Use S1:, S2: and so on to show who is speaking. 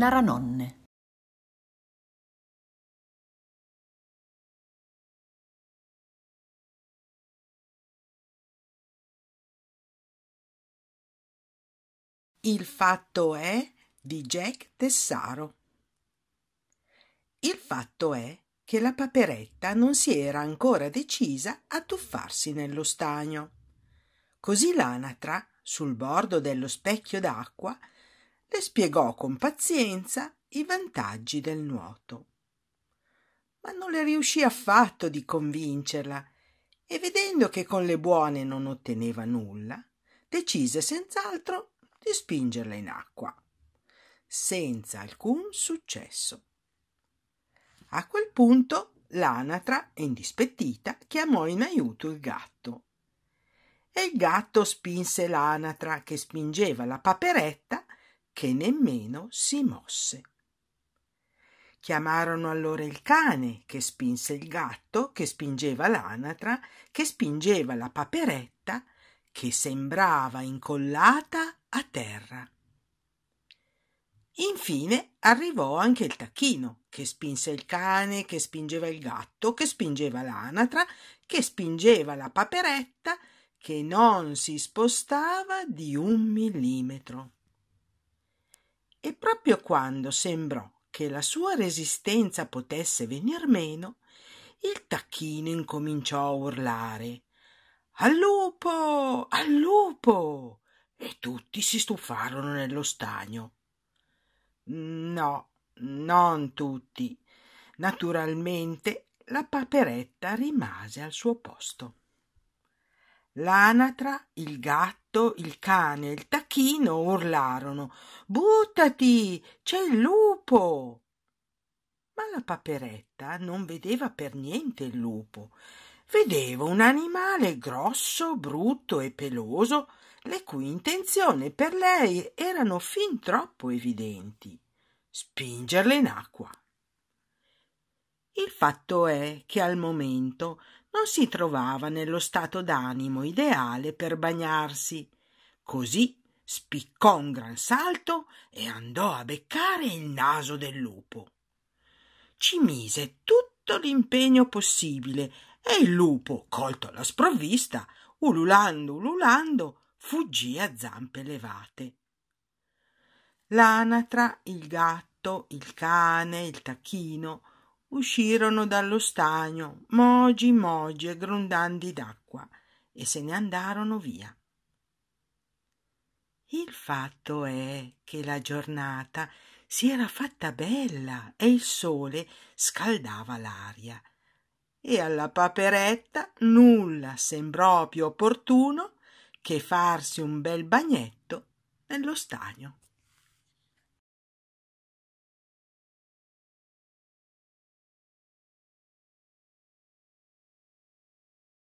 S1: Naranonne Il fatto è di Jack Tessaro. Il fatto è che la paperetta non si era ancora decisa a tuffarsi nello stagno. Così l'anatra, sul bordo dello specchio d'acqua, le spiegò con pazienza i vantaggi del nuoto. Ma non le riuscì affatto di convincerla e vedendo che con le buone non otteneva nulla, decise senz'altro di spingerla in acqua, senza alcun successo. A quel punto l'anatra, indispettita, chiamò in aiuto il gatto. E il gatto spinse l'anatra che spingeva la paperetta che nemmeno si mosse. Chiamarono allora il cane, che spinse il gatto, che spingeva l'anatra, che spingeva la paperetta, che sembrava incollata a terra. Infine arrivò anche il tacchino, che spinse il cane, che spingeva il gatto, che spingeva l'anatra, che spingeva la paperetta, che non si spostava di un millimetro e proprio quando sembrò che la sua resistenza potesse venir meno, il tacchino incominciò a urlare Al lupo! Al lupo! E tutti si stufarono nello stagno. No, non tutti. Naturalmente la paperetta rimase al suo posto. L'anatra, il gatto, gatto, il cane e il tacchino urlarono Buttati, c'è il lupo! Ma la paperetta non vedeva per niente il lupo. Vedeva un animale grosso, brutto e peloso, le cui intenzioni per lei erano fin troppo evidenti. Spingerle in acqua. Il fatto è che al momento non si trovava nello stato d'animo ideale per bagnarsi. Così spiccò un gran salto e andò a beccare il naso del lupo. Ci mise tutto l'impegno possibile e il lupo, colto alla sprovvista, ululando, ululando, fuggì a zampe levate. L'anatra, il gatto, il cane, il tacchino uscirono dallo stagno, mogi mogi e grondandi d'acqua, e se ne andarono via. Il fatto è che la giornata si era fatta bella e il sole scaldava l'aria. E alla paperetta nulla sembrò più opportuno che farsi un bel bagnetto nello stagno.